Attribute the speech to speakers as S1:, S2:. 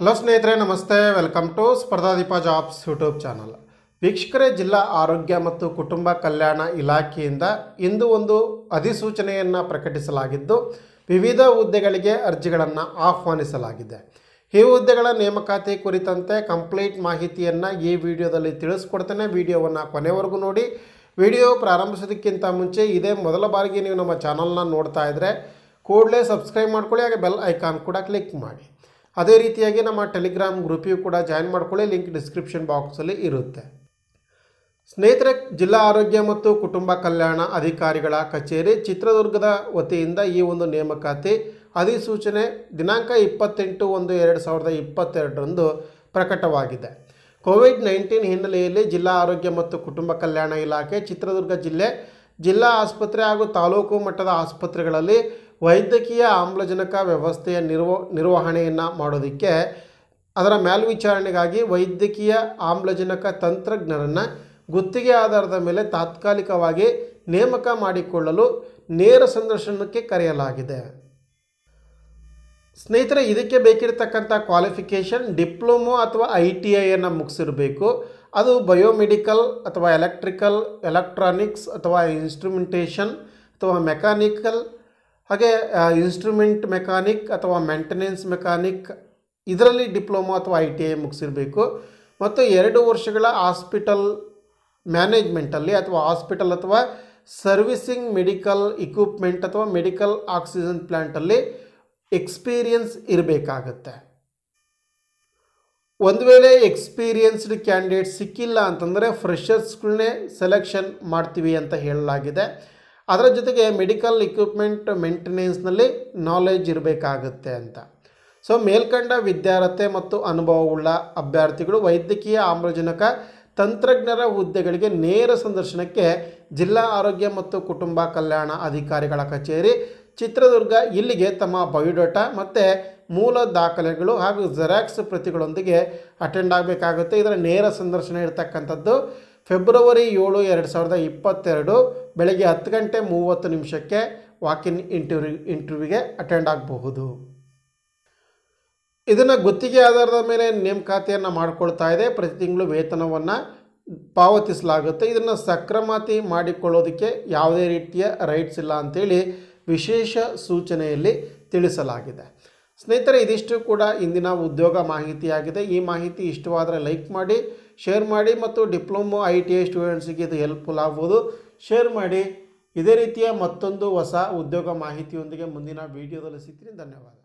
S1: hello ಸ್ನೇಹಿತರೆ ನಮಸ್ತೆ welcome to Spardhadeepa jobs YouTube channel ವೀಕ್ಷಕರೇ ಜಿಲ್ಲಾ ಆರೋಗ್ಯ ಮತ್ತು ಕುಟುಂಬ ಕಲ್ಯಾಣ ಇಲಾಖೆಯಿಂದ ಇಂದು ಒಂದು ಅಧಿಸೂಚನೆಯನ್ನು ಪ್ರಕಟಿಸಲಾಗಿದ್ದು ವಿವಿಧ ಹುದ್ದೆಗಳಿಗೆ ಅರ್ಜಿಗಳನ್ನು ಆಹ್ವಾನಿಸಲಾಗಿದೆ ಈ ಹುದ್ದೆಗಳ ನೇಮಕಾತಿ ಕುರಿತಂತೆ ಕಂಪ್ಲೀಟ್ ಮಾಹಿತಿಯನ್ನು ಈ ವಿಡಿಯೋದಲ್ಲಿ ತಿಳಿಸ್ಕೊಡ್ತೇನೆ ವಿಡಿಯೋವನ್ನು ಕೊನೆವರೆಗೂ ನೋಡಿ ವಿಡಿಯೋ ಪ್ರಾರಂಭಿಸೋದಕ್ಕಿಂತ ಮುಂಚೆ ಇದೇ ಮೊದಲ ಬಾರಿಗೆ ನೀವು ನಮ್ಮ ಚಾನಲ್ನ ನೋಡ್ತಾ ಇದ್ದರೆ ಕೂಡಲೇ ಸಬ್ಸ್ಕ್ರೈಬ್ ಮಾಡ್ಕೊಳ್ಳಿ ಹಾಗೆ ಬೆಲ್ ಐಕಾನ್ ಕೂಡ ಕ್ಲಿಕ್ ಮಾಡಿ ಅದೇ ರೀತಿಯಾಗಿ ನಮ್ಮ ಟೆಲಿಗ್ರಾಮ್ ಗ್ರೂಪಿಗೆ ಕೂಡ ಜಾಯಿನ್ ಮಾಡಿಕೊಳ್ಳಿ ಲಿಂಕ್ ಡಿಸ್ಕ್ರಿಪ್ಷನ್ ಬಾಕ್ಸಲ್ಲಿ ಇರುತ್ತೆ ಸ್ನೇಹಿತರೆ ಜಿಲ್ಲಾ ಆರೋಗ್ಯ ಮತ್ತು ಕುಟುಂಬ ಕಲ್ಯಾಣ ಅಧಿಕಾರಿಗಳ ಕಚೇರಿ ಚಿತ್ರದುರ್ಗದ ವತಿಯಿಂದ ಈ ಒಂದು ನೇಮಕಾತಿ ಅಧಿಸೂಚನೆ ದಿನಾಂಕ ಇಪ್ಪತ್ತೆಂಟು ಒಂದು ಎರಡು ಸಾವಿರದ ಇಪ್ಪತ್ತೆರಡರಂದು ಪ್ರಕಟವಾಗಿದೆ ಕೋವಿಡ್ ನೈನ್ಟೀನ್ ಹಿನ್ನೆಲೆಯಲ್ಲಿ ಜಿಲ್ಲಾ ಆರೋಗ್ಯ ಮತ್ತು ಕುಟುಂಬ ಕಲ್ಯಾಣ ಇಲಾಖೆ ಚಿತ್ರದುರ್ಗ ಜಿಲ್ಲೆ ಜಿಲ್ಲಾ ಆಸ್ಪತ್ರೆ ಹಾಗೂ ತಾಲೂಕು ಮಟ್ಟದ ಆಸ್ಪತ್ರೆಗಳಲ್ಲಿ ವೈದ್ಯಕೀಯ ಆಮ್ಲಜನಕ ವ್ಯವಸ್ಥೆಯ ನಿರ್ವ ನಿರ್ವಹಣೆಯನ್ನು ಮಾಡೋದಕ್ಕೆ ಅದರ ಮೇಲ್ವಿಚಾರಣೆಗಾಗಿ ವೈದ್ಯಕೀಯ ಆಮ್ಲಜನಕ ತಂತ್ರಜ್ಞರನ್ನು ಗುತ್ತಿಗೆ ಆಧಾರದ ಮೇಲೆ ತಾತ್ಕಾಲಿಕವಾಗಿ ನೇಮಕ ಮಾಡಿಕೊಳ್ಳಲು ನೇರ ಸಂದರ್ಶನಕ್ಕೆ ಕರೆಯಲಾಗಿದೆ ಸ್ನೇಹಿತರೆ ಇದಕ್ಕೆ ಬೇಕಿರತಕ್ಕಂಥ ಕ್ವಾಲಿಫಿಕೇಷನ್ ಡಿಪ್ಲೊಮೊ ಅಥವಾ ಐ ಟಿ ಐಯನ್ನು ಮುಗಿಸಿರಬೇಕು ಅದು ಬಯೋಮೆಡಿಕಲ್ ಅಥವಾ ಎಲೆಕ್ಟ್ರಿಕಲ್ ಎಲೆಕ್ಟ್ರಾನಿಕ್ಸ್ ಅಥವಾ ಇನ್ಸ್ಟ್ರುಮೆಂಟೇಷನ್ ಅಥವಾ ಮೆಕ್ಯಾನಿಕಲ್ ಹಾಗೆ ಇನ್ಸ್ಟ್ರುಮೆಂಟ್ ಮೆಕ್ಯಾನಿಕ್ ಅಥವಾ ಮೆಂಟೆನೆನ್ಸ್ ಮೆಕ್ಯಾನಿಕ್ ಇದರಲ್ಲಿ ಡಿಪ್ಲೊಮಾ ಅಥವಾ ಐ ಟಿ ಐ ಮುಗಿಸಿರಬೇಕು ಮತ್ತು ಎರಡು ವರ್ಷಗಳ ಆಸ್ಪಿಟಲ್ ಮ್ಯಾನೇಜ್ಮೆಂಟಲ್ಲಿ ಅಥವಾ ಹಾಸ್ಪಿಟಲ್ ಅಥವಾ ಸರ್ವಿಸಿಂಗ್ ಮೆಡಿಕಲ್ ಇಕ್ವಿಪ್ಮೆಂಟ್ ಅಥವಾ ಮೆಡಿಕಲ್ ಆಕ್ಸಿಜನ್ ಪ್ಲ್ಯಾಂಟಲ್ಲಿ ಎಕ್ಸ್ಪೀರಿಯನ್ಸ್ ಇರಬೇಕಾಗತ್ತೆ ಒಂದು ವೇಳೆ ಎಕ್ಸ್ಪೀರಿಯನ್ಸ್ಡ್ ಕ್ಯಾಂಡಿಡೇಟ್ ಸಿಕ್ಕಿಲ್ಲ ಅಂತಂದರೆ ಫ್ರೆಷರ್ಸ್ಗಳನ್ನೇ ಸೆಲೆಕ್ಷನ್ ಮಾಡ್ತೀವಿ ಅಂತ ಹೇಳಲಾಗಿದೆ ಅದರ ಜೊತೆಗೆ ಮೆಡಿಕಲ್ ಇಕ್ವಿಪ್ಮೆಂಟ್ ಮೇಂಟೆನೆನ್ಸ್ನಲ್ಲಿ ನಾಲೆಜ್ ಇರಬೇಕಾಗುತ್ತೆ ಅಂತ ಸೊ ಮೇಲ್ಕಂಡ ವಿದ್ಯಾರ್ಹತೆ ಮತ್ತು ಅನುಭವವುಳ್ಳ ಅಭ್ಯರ್ಥಿಗಳು ವೈದ್ಯಕೀಯ ಆಮ್ಲಜನಕ ತಂತ್ರಜ್ಞರ ಹುದ್ದೆಗಳಿಗೆ ನೇರ ಸಂದರ್ಶನಕ್ಕೆ ಜಿಲ್ಲಾ ಆರೋಗ್ಯ ಮತ್ತು ಕುಟುಂಬ ಕಲ್ಯಾಣ ಅಧಿಕಾರಿಗಳ ಕಚೇರಿ ಚಿತ್ರದುರ್ಗ ಇಲ್ಲಿಗೆ ತಮ್ಮ ಬಯೋಡಾಟಾ ಮತ್ತು ಮೂಲ ದಾಖಲೆಗಳು ಹಾಗೂ ಜೆರಾಕ್ಸ್ ಪ್ರತಿಗಳೊಂದಿಗೆ ಅಟೆಂಡ್ ಆಗಬೇಕಾಗುತ್ತೆ ಇದರ ನೇರ ಸಂದರ್ಶನ ಇರತಕ್ಕಂಥದ್ದು ಫೆಬ್ರವರಿ ಏಳು ಎರಡು ಸಾವಿರದ ಇಪ್ಪತ್ತೆರಡು ಬೆಳಗ್ಗೆ ಹತ್ತು ಗಂಟೆ ಮೂವತ್ತು ನಿಮಿಷಕ್ಕೆ ವಾಕಿನ್ ಇಂಟರ್ವ್ಯೂ ಇಂಟರ್ವ್ಯೂಗೆ ಅಟೆಂಡ್ ಆಗಬಹುದು ಇದನ್ನು ಗುತ್ತಿಗೆ ಆಧಾರದ ಮೇಲೆ ನೇಮಕಾತಿಯನ್ನು ಮಾಡಿಕೊಳ್ತಾ ಇದೆ ಪ್ರತಿ ತಿಂಗಳು ವೇತನವನ್ನು ಪಾವತಿಸಲಾಗುತ್ತೆ ಇದನ್ನು ಸಕ್ರಮಾತಿ ಮಾಡಿಕೊಳ್ಳೋದಕ್ಕೆ ಯಾವುದೇ ರೀತಿಯ ರೈಟ್ಸ್ ಇಲ್ಲ ಅಂಥೇಳಿ ವಿಶೇಷ ಸೂಚನೆಯಲ್ಲಿ ತಿಳಿಸಲಾಗಿದೆ ಸ್ನೇಹಿತರೆ ಇದಿಷ್ಟು ಕೂಡ ಇಂದಿನ ಉದ್ಯೋಗ ಮಾಹಿತಿಯಾಗಿದೆ ಈ ಮಾಹಿತಿ ಇಷ್ಟವಾದರೆ ಲೈಕ್ ಮಾಡಿ ಶೇರ್ ಮಾಡಿ ಮತ್ತು ಡಿಪ್ಲೊಮೊ ಐ ಟಿ ಐ ಸ್ಟೂಡೆಂಟ್ಸಿಗೆ ಇದು ಹೆಲ್ಪ್ಫುಲ್ ಆಗ್ಬೋದು ಶೇರ್ ಮಾಡಿ ಇದೇ ರೀತಿಯ ಮತ್ತೊಂದು ಹೊಸ ಉದ್ಯೋಗ ಮಾಹಿತಿಯೊಂದಿಗೆ ಮುಂದಿನ ವೀಡಿಯೋದಲ್ಲಿ ಸಿಗ್ತೀನಿ ಧನ್ಯವಾದ